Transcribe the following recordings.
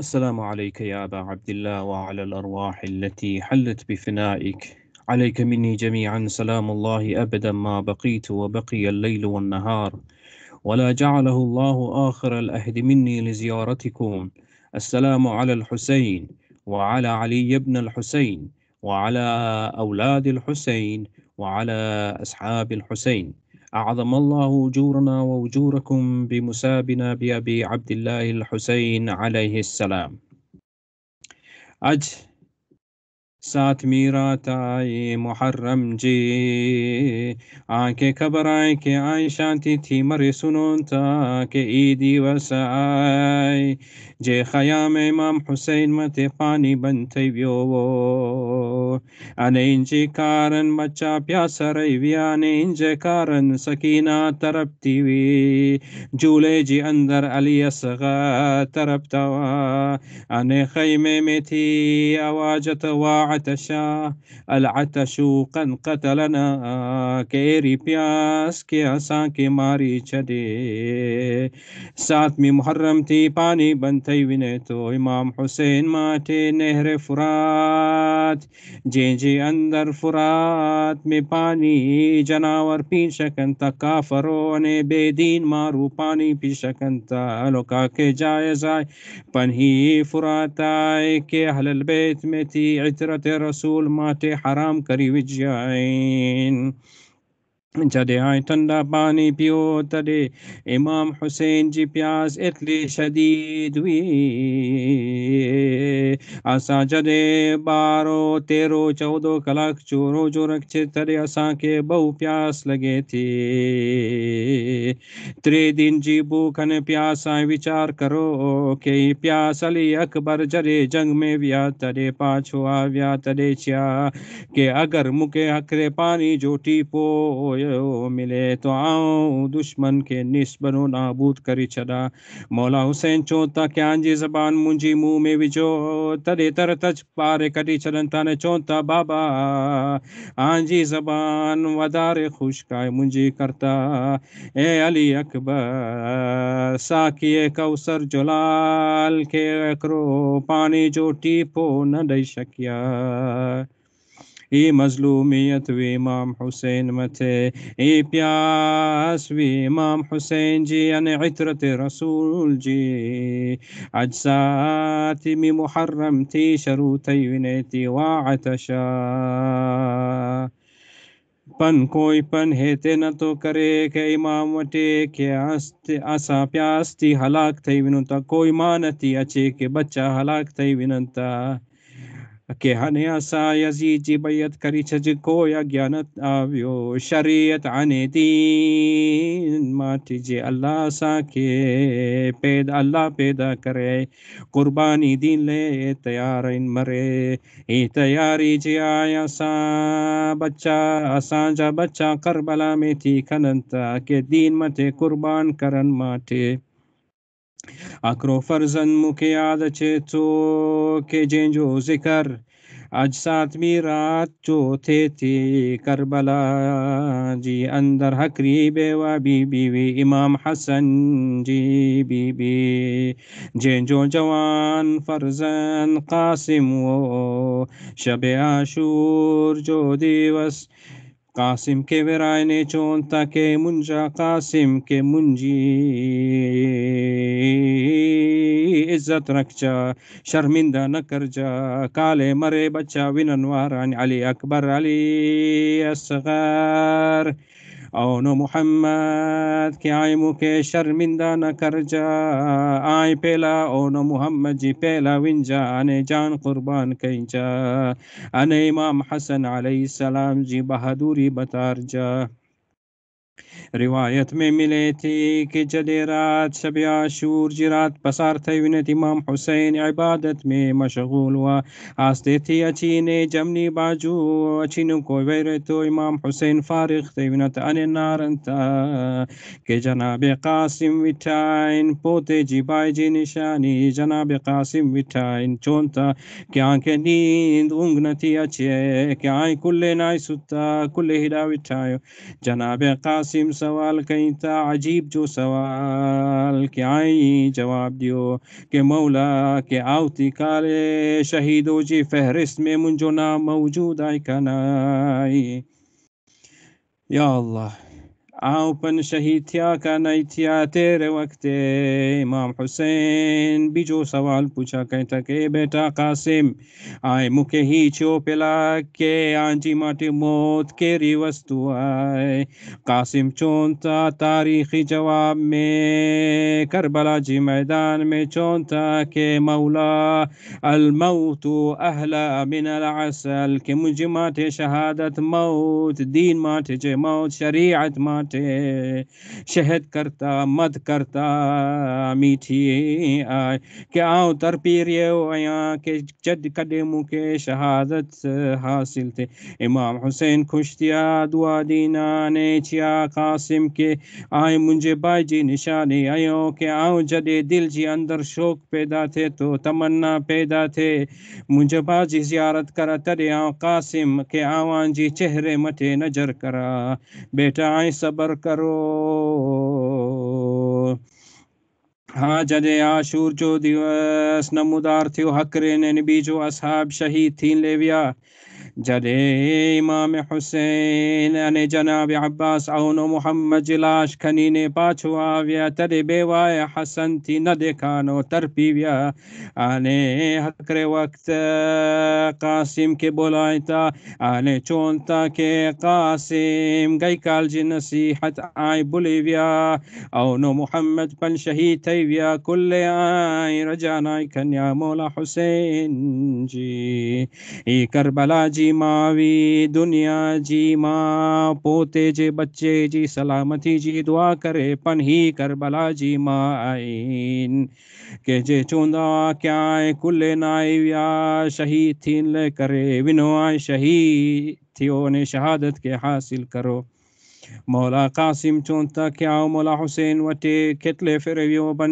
السلام عليك يا أبا عبد الله وعلى الأرواح التي حلت بفنائك عليك مني جميعا سلام الله أبدا ما بقيت وبقي الليل والنهار ولا جعله الله آخر الأهد مني لزيارتكم السلام على الحسين وعلى علي بن الحسين وعلى أولاد الحسين وعلى أصحاب الحسين أعظم الله أجورنا وأجوركم بمسابنا بأبي عبد الله الحسين عليه السلام أجل साथ मीरा ताई मुहर्रम जी आके खबर आए के आई शांति थी मरे सुनो था के ईदी वस आए जे खया में इमाम हुसैन मत पानी बन थे व्यो वो अने इंजे कारण बच्चा प्यास रही व्या ने इंजे कारण सकीना तरपती वी झूले जी अंदर अली असगा तरपता वा अने खैमे में थी आवाजत वा عطشا العطش قتلنا केरी प्यास के असां खे मारी छॾे साथ में मुहर्रम थी पानी बंदि थी वञे थो इमाम हुसैन माठे नहर फुरात जंहिंजे अंदरि फुरात में पानी जनावर पी सघनि था काफ़रो अने बेदीन मारू पानी पी सघनि था हलो काके जाइज़ आहे पन ही फुरात आहे के हलल बैत में थी इतरत તે રસૂલ માટે હરામ કરી વિજ્યાઈન જડે ઠંડા પાણી પીઓ તડે ઇમામ હુસૈનજી પ્યાસ એટલી શદીદ વી असांजरे ॿारहों तेरहों चोॾहों कलाक चोरो जो रक्षे तॾहिं असांखे बहु प्यास लॻे थी टे दिन जी भूख अने प्यास सां वीचार करो के प्यास अली अकबर जॾहिं जंग में विया तॾहिं पाछो आ विया तॾहिं छा के अगरि मूंखे अखरे पानी जो टीपो मिले त तो आऊं दुश्मन खे निस्बनो नाबूद करे छॾा मौला हुसैन चओ था की जी ज़बान मुंहिंजी मुंहुं में विझो त तदेतर तज पार कटी चलन ताने चौंता बाबा आंजी जबान वदार खुशकाय मुंजी करता ए अली अकबर साकिए कौसर जुलाल के करो पानी जो टीपो न दई शकिया ए मजलूमियत वे इमाम हुसैन मथे ए प्यास वे इमाम हुसैन जी अन इतरत रसूल जी अज सातिमी मुहर्रम थी शरू थी विनय थी पन कोई पन ते न तो करे के इमाम वटे के आस्ते आसा प्यास थी हलाक थई विनुता कोई मान अचे के बच्चा हलाक थई विनता के हने असाय जी जी बयत करी छज को या ज्ञान आव्यो शरीयत आने दीन माटी जे अल्लाह सा के पेद अल्लाह पैदा करे कुर्बानी दीन ले तैयार इन मरे ए तैयारी जे आया सा बच्चा असा जा बच्चा करबला में थी खनंता के दीन मते कुर्बान करन माटी اکرو فرزند مکیاد چیتو که جنجو ذکر اجسات میرات جو تھے تھی کربلا جی اندر حقری بیوا بی بیوی امام حسن جی بی بی جن جو جوان فرزن قاسم و شب عاشور جو دیوس कासिम के ke ने chonta के मुंजा कासिम के मुंजी इज्जत रख जा शर्मिंदा न कर जा काले मरे बच्चा वारान अली अकबर अली असगर او نو محمد के आइमु के शर्मिंदा न कर जा आए पेला ओ न मोहम्मद जी पेला विंजा अने जान कुर्बान कई जा अने इमाम हसन अलैहिस्सलाम जी बहादुरी बतार जा રિવાયત મેં મિલે થી કે જડે રાત શબ આશુર જી રાત પસાર થઈ ને ઇમામ હુસૈન ઇબાદત મેં મશગુલ હુઆ આસ્તે થી અચીને જમની બાજુ અચીનું કોઈ વૈરે તો ઇમામ હુસૈન ફારિગ થઈ ને અને નારંતા કે જનાબે કાસિમ વિઠાઈન પોતે જીબાઈ જી નિશાની જનાબે કાસિમ વિઠાઈન ચોનતા કે આંખે નીંદ ઊંઘ નથી અચે કે આય કુલ્લે નાય સુતા કુલ્લે હિડા વિઠાયો જનાબે કાસિમ સવાલ કહીતા અજીબ જો સવાલ ક્યાંય જવાબ દો કે મૌલા કે આવતીકાલે શહીદોજી ફહેરિસ્ત મેં મુંજો નામ મૌજૂદ આય કનાય યા અલ્લાહ आउपन शहीद थिया का नहीं थिया तेरे वक्ते इमाम हुसैन भी जो सवाल पूछा कहता के बेटा कासिम आए मुके ही छो पिला के आंजी माटी मौत के रिवस्तु आए कासिम चौंता तारीखी जवाब में करबला जी मैदान में चौंता के मौला अलमौत अहला मिन असल के मुझे माटे शहादत मौत दीन माटे जे मौत शरीयत माटे लूटे शहद करता मद करता मीठी आए क्या उतर पी पीरिय आया के जद कदमों के शहादत हासिल थे इमाम हुसैन खुश दिया दुआ दीना ने छिया कासिम के आए मुझे भाई जी निशाने आयो के आओ जदे दिल जी अंदर शोक पैदा थे तो तमन्ना पैदा थे मुझे बाजी जियारत करा तरे आओ कासिम के आवान जी चेहरे मथे नजर करा बेटा आए सब برقرار हाँ आशूर चो दिवस नमुदार्थिव हकरेन बीजो असहाब शहीद थीन लेविया जदे इमाम हुसैन अने जनाब अब्बास अवनो मोहम्मद जिलाश खनी ने पाछो आव्या तरे बेवाय हसन थी न देखानो तर पीव्या आने हकरे वक्त कासिम के बोलायता आने चोनता के कासिम गई काल जी नसीहत आय बुलेविया अवनो मोहम्मद पन शहीद थे या कुल आए रजाना खन्या मौला हुसैन जी ई करबला जी मावी दुनिया जी माँ पोते जे बच्चे जी सलामती जी दुआ करे पनही करबला जी माँ आइन के जे चूंदा क्या कुल नाए या शहीद थीन ले करे विनो आए शहीद थियो ने शहादत के हासिल करो मौला कासिम चूंता क्या मौला हुसैन वटे खितले फिरवियो बन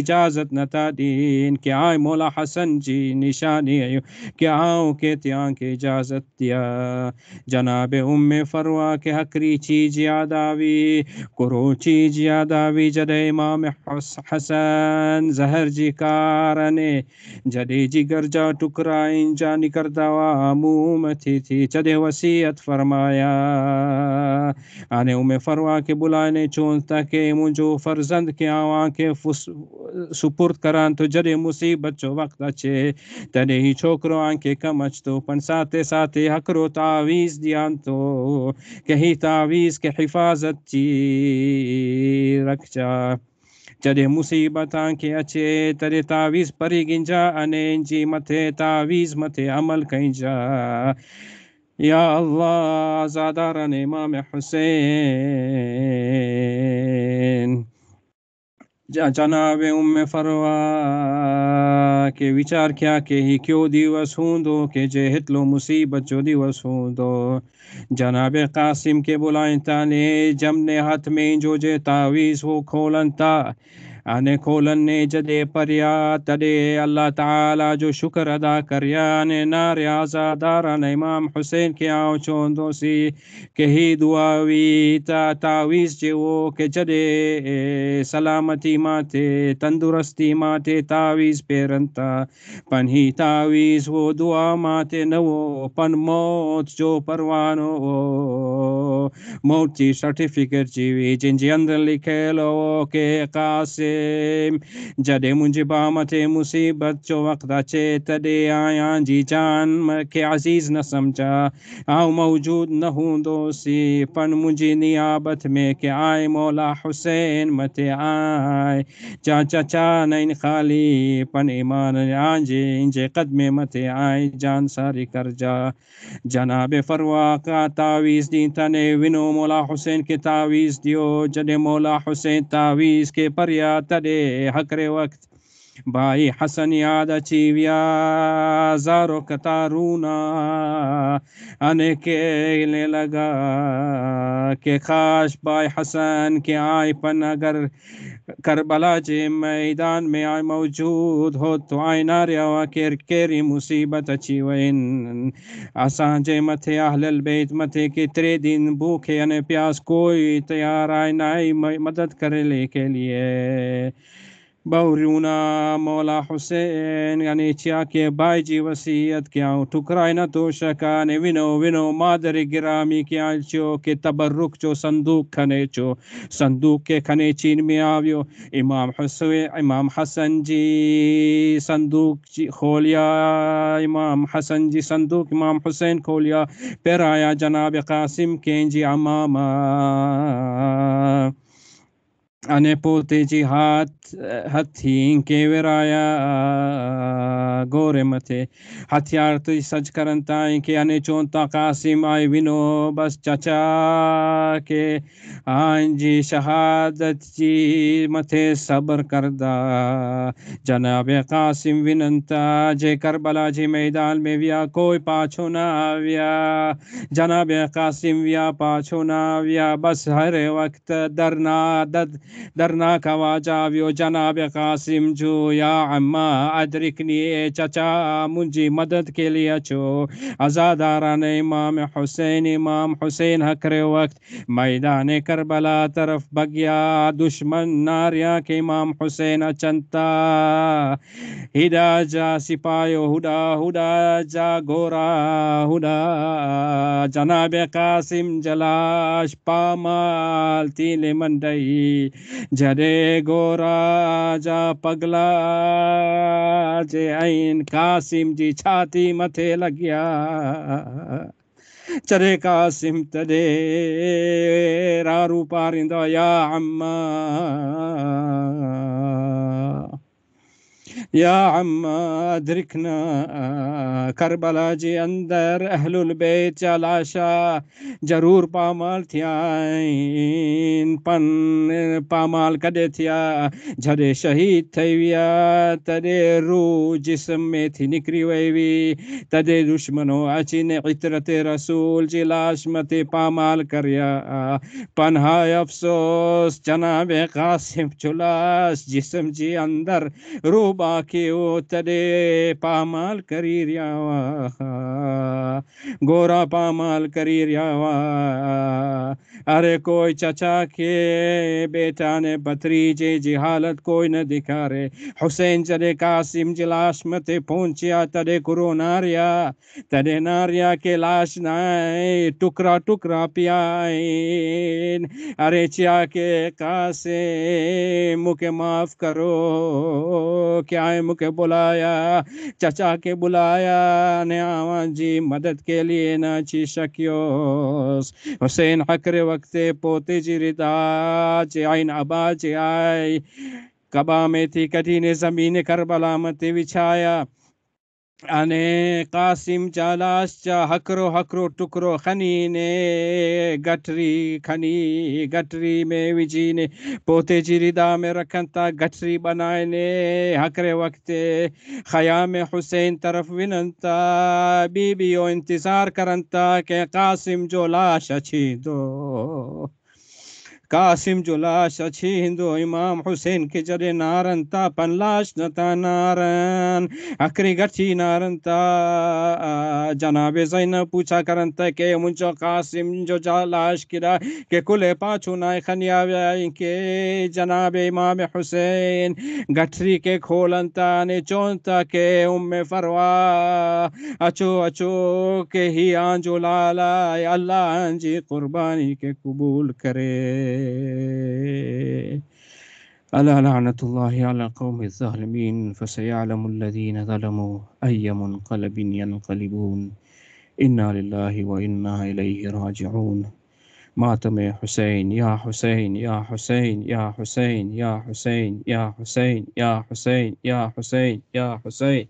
इजाज़त नता दीन क्या मौला हसन जी निशानी आयो क्या के त्यां के इजाज़त दिया जनाब उम फरवा के हकरी चीज याद आवी कुरो चीज याद जद इमाम हसन जहर जी कारने जदे जी गर्जा टुकरा इन जानी कर दवा मुम थी थी जदे वसीयत फरमाया आने उमे फरवा के बुलाने चोन ताके मुंहिंजो फर्ज़ंद कयां आंखे सुपुर्द करान तो जॾहिं मुसीबत जो वक़्तु अचे तॾहिं ई छोकरो आंखे कम अच थो तो, पण साथे साथे हकरो तावीज़ ॾियान थो तो। कंहिं तावीज़ के हिफ़ाज़त जी रखजा जॾहिं मुसीबत आंखें अचे तॾहिं तावीज़ परी गिंजा अने जी मथे तावीज़ मथे अमल कईंजा Ya Allah Azadaran Imam Hussein जनाब उम फरवा के विचार क्या के ही क्यों दिवस हूँ दो के जे हितलो मुसीबत जो दिवस हूँ दो जनाब कासिम के बुलाए ताने जमने हाथ में जो जे तावीज वो खोलन ता अने खोलन ने जदे परया तदे अल्लाह ताला जो शुक्र अदा करया ने नार आजादारा ने इमाम हुसैन के आओ चोंदो सी के ही दुआवी ता तावीस जे वो के जदे सलामती माते तंदुरुस्ती माते तावीस पेरंता पन ही तावीस वो दुआ माते नवो पन मौत जो परवानो मौत जी सर्टिफिकेट जी जिन जी अंदर लिखे लो के कासे जॾहिं मुंहिंजे बाम ते मुसीबत जो वक़्तु अचे तॾहिं आयां जी जान खे अज़ीज़ न सम्झा आऊं मौजूद न हूंदोसीं पन मुंहिंजी नियाबत में के आए मौला हुसैन मथे आए चा चचा नैन ख़ाली पन ईमान आंजे इंजे क़दमे मथे आए जान सारी कर जा जनाब फरवा का तावीज़ ॾीं तने विनो मौला हुसैन खे तावीज़ ॾियो जॾहिं मौला हुसैन तावीज़ खे परिया حتى هكري وقت Bayi hasaniyada chivya zaro kataruna anekele laga ke खाश बाय हसन के आए पन अगर करबला जे मैदान में आए मौजूद हो तो आए ना रवा केर केरी मुसीबत अची वन असांजे मथे अहल बेत मथे केतिरे दिन भूखे अने प्यास कोई तैयार आए ना मदद करे ले के लिए बौरूना मौला हुसैन यानी चिया के बाई जी वसीयत क्या ठुकराए न तो ने विनो विनो मादर गिरामी क्या चो के तबर्रुक चो संदूक खने चो संदूक के खने चीन में आवियो इमाम हुसैन इमाम हसन जी संदूक जी खोलिया इमाम हसन जी संदूक इमाम हुसैन खोलिया पेराया जनाब कासिम के जी अमामा Aneputi jihad hatiin keveraya goremate hatyar tu saj karantai ke ane chonta qasim ay vino bas chacha ke anji shahadat ji mate sabr karda जनाब कासिम विनंता जय करबला जी मैदान में व्या कोई पाछो ना आव्या जनाब कासिम व्या पाछो ना आव्या बस हर वक्त डरना दद धरना खवाजा व्यो जनाब कासिम जो या अम्मा अदरिकनी ए चचा मुझी मदद के लिए अचो आज़ादारान इमाम हुसैन इमाम हुसैन हकरे वक्त मैदान करबला तरफ बगिया दुश्मन नारिया के इमाम हुसैन अचनता हिदा जा सिपायो हुदा हुदा जा गोरा हुदा जनाब कासिम जलाश पामाल तीले मंडई जरे गोरा जा पगला जे आइन कासिम जी छाती मथे लग्या चरे कासिम तरे रारू पारिंदा या अम्मा या अम्मा अदरिकना करबला जे अंदर अहलुल बेत लाशा जरूर पामाल थिया पन पामाल कॾहिं थिया जरे शहीद थी विया तॾहिं रूह जिस्म में थी निकिरी वई तदे दुश्मनों दुश्मनो अचीने इतरत रसूल जी लाश मथे पामाल करिया पन हाय अफ़सोस चना क़ासिम चुलास जिसम जी अंदर के ओ तदे पामाल करी रहिया गोरा पामाल करी रहिया अरे कोई चचा के बेटा ने बतरी जे जी हालत कोई न दिखा रे हुसैन चले कासिम जिलाश लाश पहुंचिया तदे कुरो नारिया तदे नारिया के लाश न टुकरा टुकरा पियाए अरे चिया के कासे मुके माफ़ करो क्या कायम के बुलाया चचा के बुलाया न्यावा जी मदद के लिए न ची शक्यो हुसैन हकरे वक्ते पोते जी रिदा चे आइन अबा चे आय कबा में थी कठी ने जमीन कर मत बिछाया અને કાસિમ ચાલાશ ચા હકરો હકરો ટકરો ખનીને ગટરી ખની ગટરી મે વિજીને પોતે જીરી દામે રખંતા ગટરી બનાઈને હકરે વખતે ખયામ હુસૈન તરફ વિનંતા બીબી ઓ ઇંતજાર કરંતા કે કાસિમ જો લાશ છે દો कासिम जुलाश अच्छी हिंदू इमाम हुसैन के जरे नारन ता लाश नता नारन अकरी गची नारन ता जनाबे जैन पूछा करन ता के मुंचो कासिम जो जालाश किरा के कुले पाछू नाय खनिया के जनाबे इमाम हुसैन गठरी के खोलन ता ने चोन ता के उम्मे फरवा अचो अचो के ही आंजो लाला अल्लाह जी कुर्बानी के कबूल करे ألا لعنة الله على القوم الظالمين فسيعلم الذين ظلموا أي منقلب ينقلبون إنا لله وإنا إليه راجعون ماتم يا حسين يا حسين يا حسين يا حسين يا حسين يا حسين يا حسين يا حسين يا حسين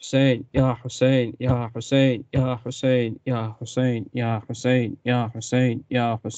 حسين يا حسين يا حسين يا حسين يا حسين يا حسين يا حسين يا حسين